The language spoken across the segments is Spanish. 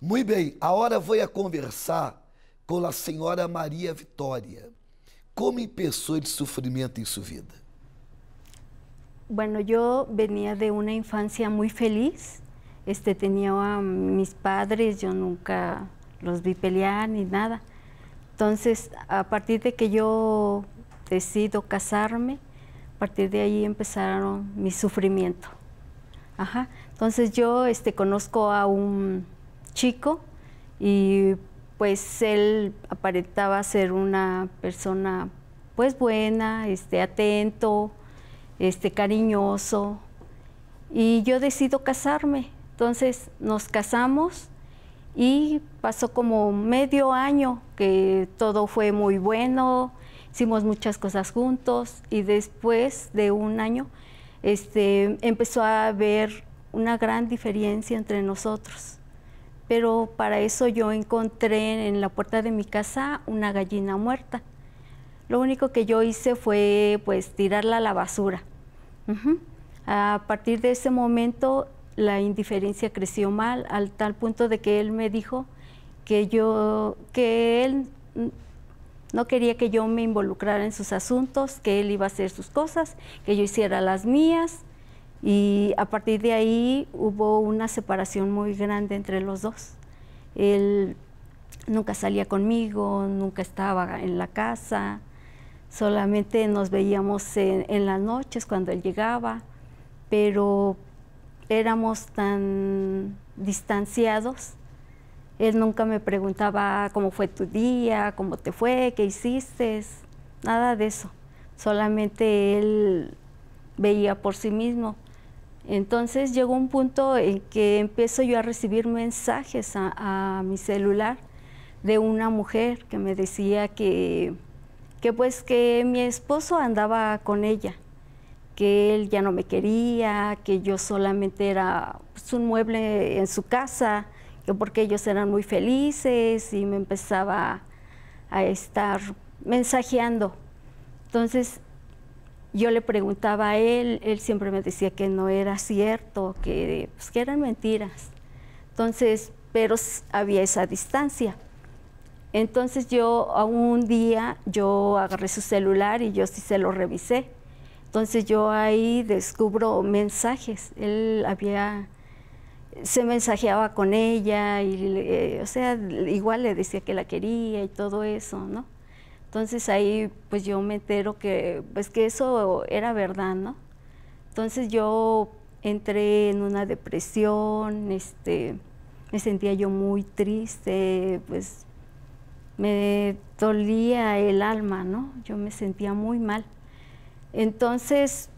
Muy bien, ahora voy a conversar con la señora María Victoria. Como empezó el sufrimiento en em su vida? Bueno, yo venía de una infancia muy feliz. Este, tenía a mis padres, yo nunca los vi pelear ni nada. Entonces, a partir de que yo decido casarme, a partir de ahí empezaron mi sufrimiento. Ajá. Entonces yo este, conozco a un chico y pues él aparentaba ser una persona pues buena, este, atento, este, cariñoso y yo decido casarme. Entonces nos casamos y pasó como medio año que todo fue muy bueno, hicimos muchas cosas juntos y después de un año este, empezó a haber una gran diferencia entre nosotros pero para eso yo encontré en la puerta de mi casa una gallina muerta. Lo único que yo hice fue pues tirarla a la basura. A partir de ese momento la indiferencia creció mal al tal punto de que él me dijo que yo que él no quería que yo me involucrara en sus asuntos, que él iba a hacer sus cosas, que yo hiciera las mías. Y a partir de ahí hubo una separación muy grande entre los dos. Él nunca salía conmigo, nunca estaba en la casa, solamente nos veíamos en, las noches cuando él llegaba, pero éramos tan distanciados. Él nunca me preguntaba cómo fue tu día, cómo te fue, qué hiciste, nada de eso. Solamente él veía por sí mismo, entonces llegó un punto en que empiezo yo a recibir mensajes a, mi celular de una mujer que me decía que, pues que mi esposo andaba con ella, que él ya no me quería, que yo solamente era pues, un mueble en su casa, que porque ellos eran muy felices y me empezaba a estar mensajeando. Entonces yo le preguntaba a él, él siempre me decía que no era cierto, que, pues, que eran mentiras. Entonces, pero había esa distancia. Entonces yo un día yo agarré su celular y yo sí se lo revisé. Entonces yo ahí descubro mensajes. Él había se mensajeaba con ella y eh, o sea, igual le decía que la quería y todo eso, ¿no? Entonces ahí pues yo me entero que pues que eso era verdad, ¿no? Entonces yo entré en una depresión, este, me sentía yo muy triste, pues me dolía el alma, ¿no? Yo me sentía muy mal. Entonces,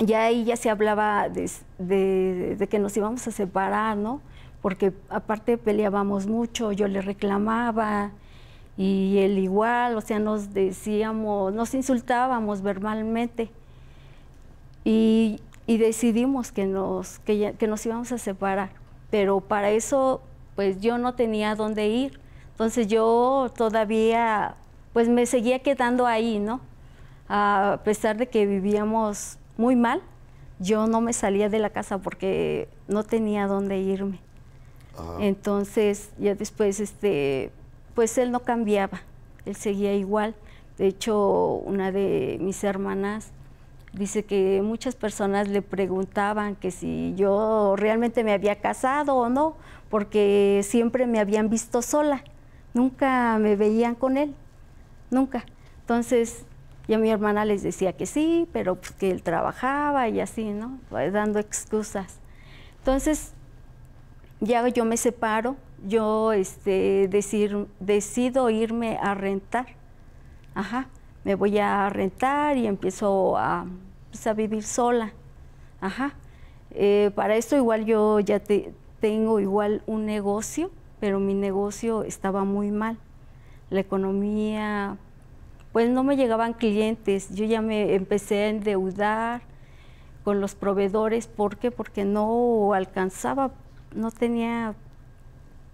ya ahí ya se hablaba de, de, que nos íbamos a separar, ¿no? Porque aparte peleábamos mucho, yo le reclamaba, y él igual, o sea, nos decíamos, nos insultábamos verbalmente y, decidimos que nos, que, nos íbamos a separar, pero para eso pues yo no tenía dónde ir, entonces yo todavía pues me seguía quedando ahí, ¿no? A pesar de que vivíamos muy mal, yo no me salía de la casa porque no tenía dónde irme. Entonces, ya después, este, pues él no cambiaba, él seguía igual. De hecho, una de mis hermanas dice que muchas personas le preguntaban que si yo realmente me había casado o no, porque siempre me habían visto sola, nunca me veían con él, nunca. Entonces, ya mi hermana les decía que sí, pero pues, que él trabajaba y así, ¿no? Pues, dando excusas. Entonces, ya yo me separo yo este, decir, decido irme a rentar. Ajá, me voy a rentar y empiezo a, pues, vivir sola. Ajá. Eh, para esto igual yo ya te, tengo igual un negocio, pero mi negocio estaba muy mal. La economía, pues no me llegaban clientes. Yo ya me empecé a endeudar con los proveedores. ¿Por qué? Porque no alcanzaba, no tenía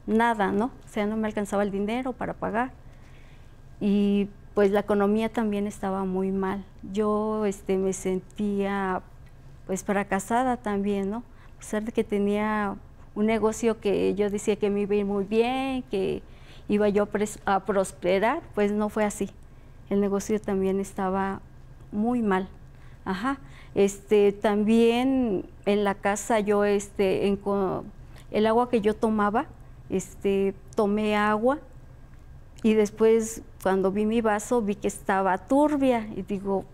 nada, ¿no? O sea, no me alcanzaba el dinero para pagar. Y pues la economía también estaba muy mal. Yo este, me sentía pues fracasada también, ¿no? A pesar de que tenía un negocio que yo decía que me iba a ir muy bien, que iba yo a, prosperar, pues no fue así. El negocio también estaba muy mal. Ajá. Este, también en la casa yo este el agua que yo tomaba este, tomé agua y después cuando vi mi vaso vi que estaba turbia y digo,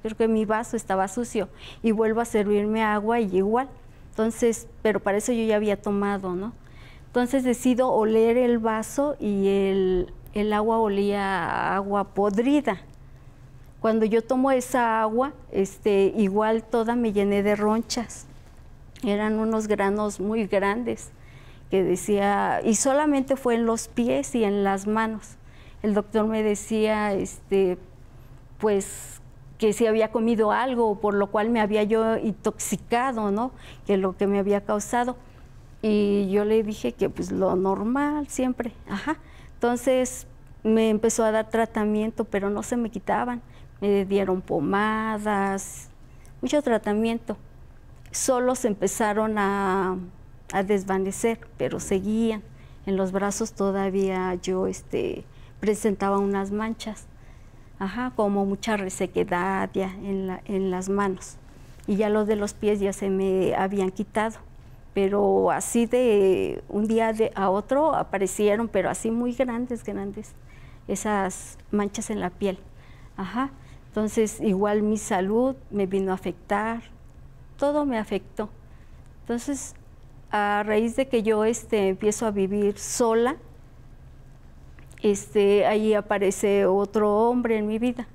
creo que mi vaso estaba sucio y vuelvo a servirme agua y igual. Entonces, pero para eso yo ya había tomado, ¿no? Entonces decido oler el vaso y el, agua olía a agua podrida. Cuando yo tomo esa agua, este, igual toda me llené de ronchas. Eran unos granos muy grandes que decía, y solamente fue en los pies y en las manos. El doctor me decía, este, pues que si había comido algo, por lo cual me había yo intoxicado, ¿no? Que lo que me había causado. Y yo le dije que pues lo normal siempre, ajá. Entonces me empezó a dar tratamiento, pero no se me quitaban. Me dieron pomadas, mucho tratamiento. Solo se empezaron a a desvanecer, pero seguían. En los brazos todavía yo este, presentaba unas manchas, ajá, como mucha resequedad en, en las manos. Y ya los de los pies ya se me habían quitado, pero así de un día a otro aparecieron, pero así muy grandes, grandes, esas manchas en la piel. Ajá. Entonces igual mi salud me vino a afectar, todo me afectó. Entonces a raíz de que yo este, empiezo a vivir sola, este, ahí aparece otro hombre en mi vida.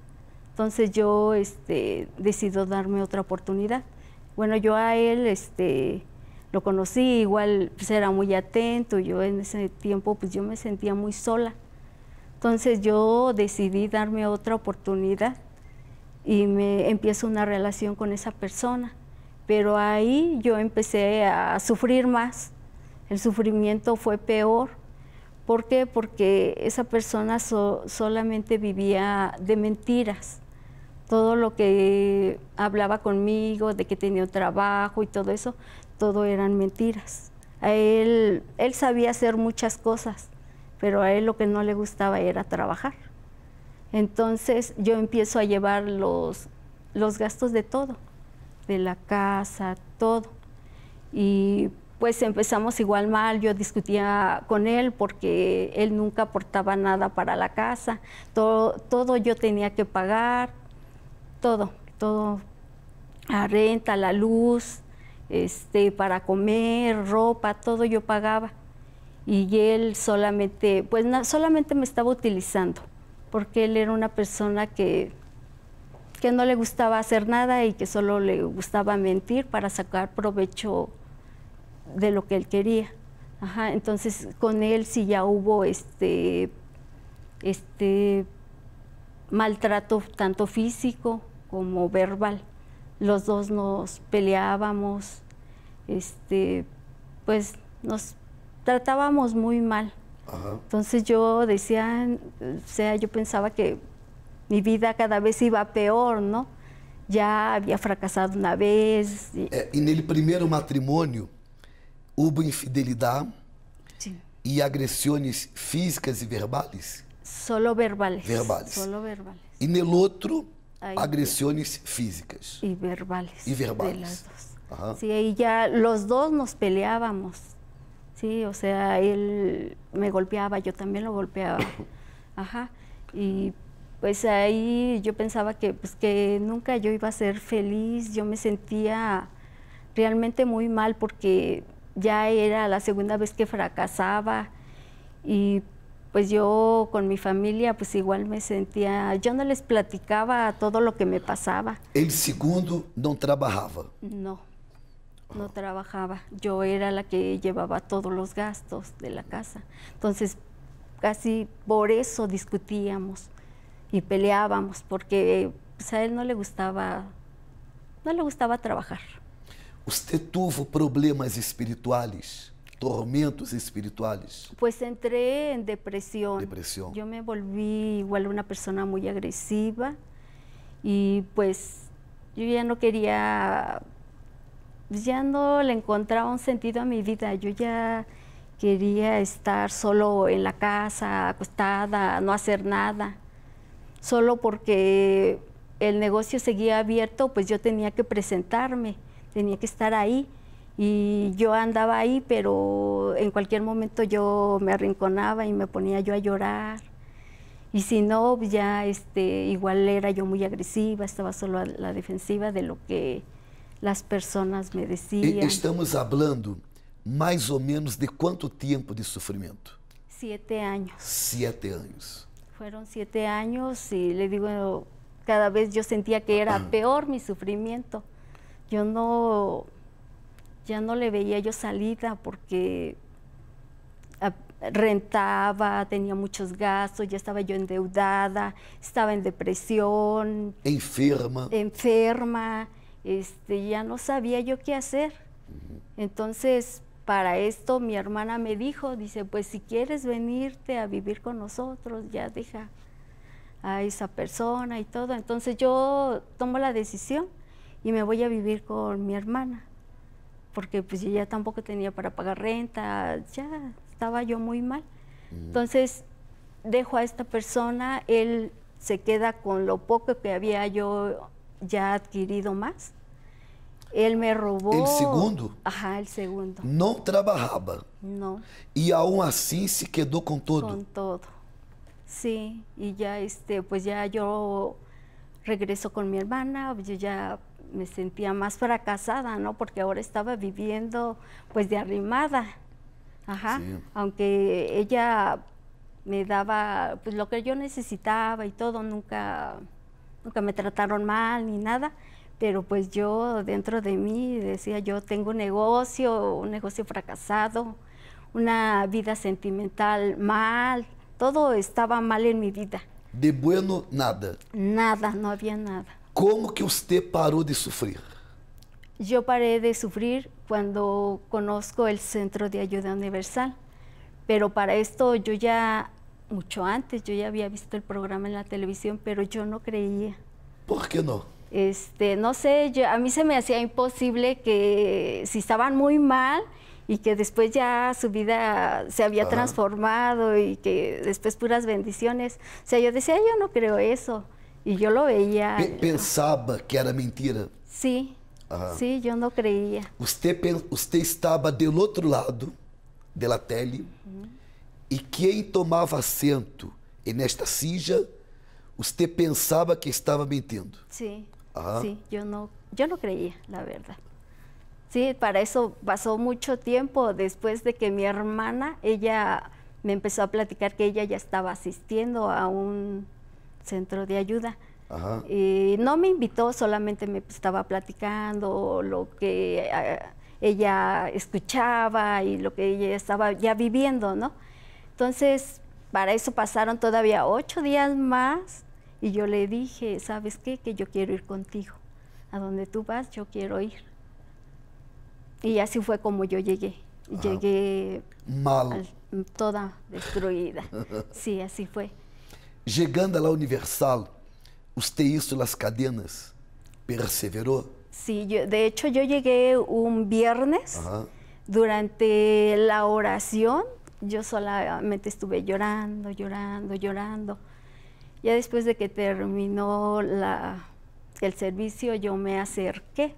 Entonces yo este, decido darme otra oportunidad. Bueno, yo a él este, lo conocí, igual pues, era muy atento, yo en ese tiempo pues yo me sentía muy sola. Entonces yo decidí darme otra oportunidad y me empiezo una relación con esa persona. Pero ahí yo empecé a sufrir más, el sufrimiento fue peor. ¿Por qué? Porque esa persona solamente vivía de mentiras. Todo lo que hablaba conmigo, de que tenía trabajo y todo eso, todo eran mentiras. A él, él sabía hacer muchas cosas, pero a él lo que no le gustaba era trabajar. Entonces yo empiezo a llevar los gastos de todo de la casa, todo. Y pues empezamos igual mal, yo discutía con él porque él nunca aportaba nada para la casa, todo, todo yo tenía que pagar, todo, todo, la renta, la luz, este, para comer, ropa, todo yo pagaba. Y él solamente, pues solamente me estaba utilizando, porque él era una persona que que no le gustaba hacer nada y que solo le gustaba mentir para sacar provecho de lo que él quería. Ajá, entonces con él sí ya hubo este, este maltrato tanto físico como verbal. Los dos nos peleábamos, este, pues nos tratábamos muy mal. Entonces yo decía, o sea, yo pensaba que mi vida cada vez iba peor, ¿no? Ya había fracasado una vez. Y en el primer matrimonio hubo infidelidad y e agresiones físicas y e verbales. Solo verbales. Verbales. Solo verbales. Y e en el otro, agresiones físicas? Y verbales. Y Ajá. Sí, ahí ya los dos nos peleábamos. Sí, o sea, él me golpeaba, yo también lo golpeaba. Ajá. Y pues ahí yo pensaba que, pues, que nunca yo iba a ser feliz, yo me sentía realmente muy mal porque ya era la segunda vez que fracasaba y pues yo con mi familia pues igual me sentía, yo no les platicaba todo lo que me pasaba. El segundo no trabajaba. No, no trabajaba. Yo era la que llevaba todos los gastos de la casa. Entonces, casi por eso discutíamos y peleábamos porque pues, a él no le gustaba, no le gustaba trabajar. ¿Usted tuvo problemas espirituales, tormentos espirituales? Pues entré en depresión. depresión. Yo me volví igual una persona muy agresiva y pues yo ya no quería, pues, ya no le encontraba un sentido a mi vida, yo ya quería estar solo en la casa, acostada, no hacer nada solo porque el negocio seguía abierto, pues yo tenía que presentarme, tenía que estar ahí. Y yo andaba ahí, pero en cualquier momento yo me arrinconaba y me ponía yo a llorar. Y si no, pues ya este, igual era yo muy agresiva, estaba solo a la defensiva de lo que las personas me e decían. Estamos hablando más o menos de cuánto tiempo de sufrimiento. Siete años. Siete años. Fueron siete años y le digo, cada vez yo sentía que era peor mi sufrimiento. Yo no, ya no le veía yo salida porque rentaba, tenía muchos gastos, ya estaba yo endeudada, estaba en depresión. Enferma. Enferma, este, ya no sabía yo qué hacer. Entonces, para esto mi hermana me dijo, dice, pues si quieres venirte a vivir con nosotros, ya deja a esa persona y todo. Entonces yo tomo la decisión y me voy a vivir con mi hermana, porque pues ella ya tampoco tenía para pagar renta, ya estaba yo muy mal. Entonces dejo a esta persona, él se queda con lo poco que había yo ya adquirido más él me robó... ¿El segundo? Ajá, el segundo. ¿No trabajaba? No. ¿Y aún así se quedó con todo. Con todo. sí. Y ya, este, pues ya yo regreso con mi hermana, yo ya me sentía más fracasada, ¿no? Porque ahora estaba viviendo pues de arrimada. Ajá. Aunque ella me daba pues lo que yo necesitaba y todo, nunca, nunca me trataron mal ni nada pero pues yo dentro de mí decía, yo tengo un negocio, un negocio fracasado, una vida sentimental mal, todo estaba mal en mi vida. De bueno, nada. Nada, no había nada. ¿Cómo que usted paró de sufrir? Yo paré de sufrir cuando conozco el Centro de Ayuda Universal, pero para esto yo ya, mucho antes, yo ya había visto el programa en la televisión, pero yo no creía. ¿Por qué no? Este, no sé, yo, a mí se me hacía imposible que si estaban muy mal y que después ya su vida se había Ajá. transformado y que después puras bendiciones. O sea, yo decía, yo no creo eso. Y yo lo veía. P pensaba que era mentira. Sí, Ajá. sí, yo no creía. Usted, usted estaba del otro lado de la tele uh -huh. y quien tomaba acento en esta silla, usted pensaba que estaba mentindo. Sim. Sí. Sí, yo no, yo no creía, la verdad. Sí, para eso pasó mucho tiempo después de que mi hermana, ella me empezó a platicar que ella ya estaba asistiendo a un centro de ayuda. Ajá. Y no me invitó, solamente me estaba platicando lo que ah, ella escuchaba y lo que ella estaba ya viviendo, ¿no? Entonces, para eso pasaron todavía ocho días más y yo le dije, ¿sabes qué? Que yo quiero ir contigo. A donde tú vas, yo quiero ir. Y así fue como yo llegué. llegué mal. toda destruida. sí, así fue. Llegando a la Universal, ¿usted hizo las cadenas? ¿Perseveró? Sí, de hecho yo llegué un viernes. Durante la oración, yo solamente estuve llorando, llorando, llorando ya después de que terminó el servicio, yo me acerqué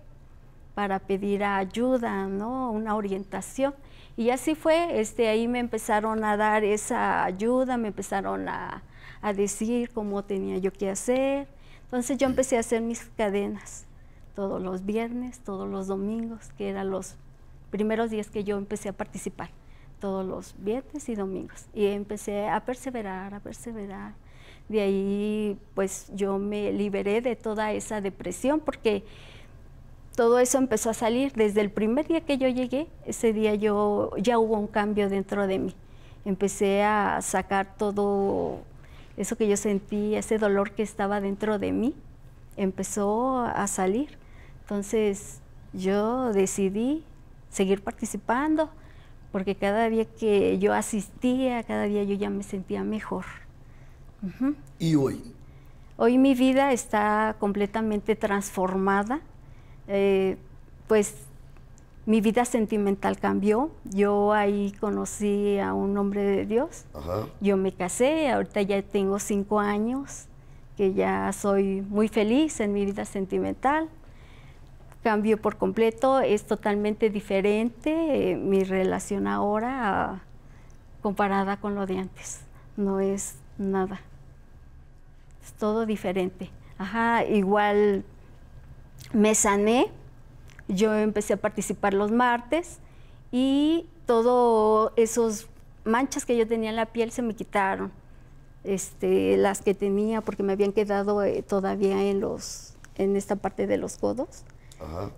para pedir ayuda, ¿no? Una orientación. Y así fue, este, ahí me empezaron a dar esa ayuda, me empezaron a, a decir cómo tenía yo que hacer. Entonces yo empecé a hacer mis cadenas todos los viernes, todos los domingos, que eran los primeros días que yo empecé a participar, todos los viernes y domingos. Y empecé a perseverar, a perseverar. De ahí pues yo me liberé de toda esa depresión porque todo eso empezó a salir. Desde el primer día que yo llegué, ese día yo ya hubo un cambio dentro de mí. Empecé a sacar todo eso que yo sentí, ese dolor que estaba dentro de mí, empezó a salir. Entonces yo decidí seguir participando porque cada día que yo asistía, cada día yo ya me sentía mejor. ¿Y hoy? Hoy mi vida está completamente transformada. Eh, pues mi vida sentimental cambió. Yo ahí conocí a un hombre de Dios. Yo me casé, ahorita ya tengo cinco años, que ya soy muy feliz en mi vida sentimental. Cambio por completo, es totalmente diferente eh, mi relación ahora ah, comparada con lo de antes. No es nada es todo diferente. Ajá, igual me sané, yo empecé a participar los martes y todo esos manchas que yo tenía en la piel se me quitaron. Este, las que tenía porque me habían quedado eh, todavía en los en esta parte de los codos.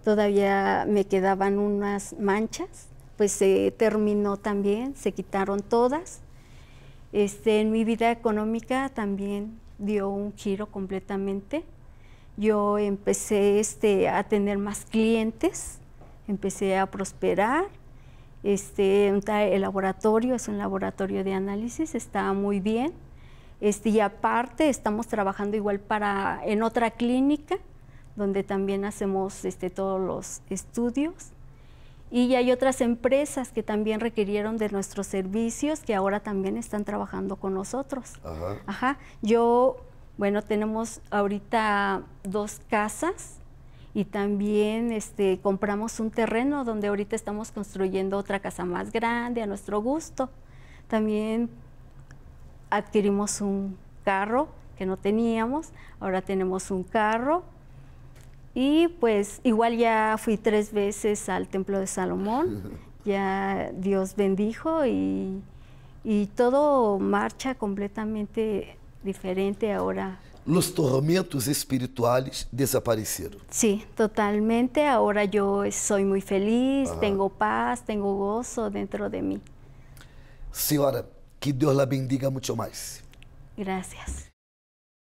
Todavía me quedaban unas manchas, pues se terminó también, se quitaron todas. Este, en mi vida económica también dio un giro completamente. Yo empecé este, a tener más clientes, empecé a prosperar. Este, el laboratorio es un laboratorio de análisis, está muy bien. Este, y aparte estamos trabajando igual para en otra clínica donde también hacemos todos los estudios y hay otras empresas que también requirieron de nuestros servicios que ahora también están trabajando con nosotros. Ajá. Yo, bueno, tenemos ahorita dos casas y también este, compramos un terreno donde ahorita estamos construyendo otra casa más grande a nuestro gusto. También adquirimos un carro que no teníamos, ahora tenemos un carro y pues igual ya fui tres veces al templo de Salomón, ya Dios bendijo y, todo marcha completamente diferente ahora. Los tormentos espirituales desaparecieron. Sí, totalmente. Ahora yo soy muy feliz, tengo paz, tengo gozo dentro de mí. Señora, que Dios la bendiga mucho más. Gracias.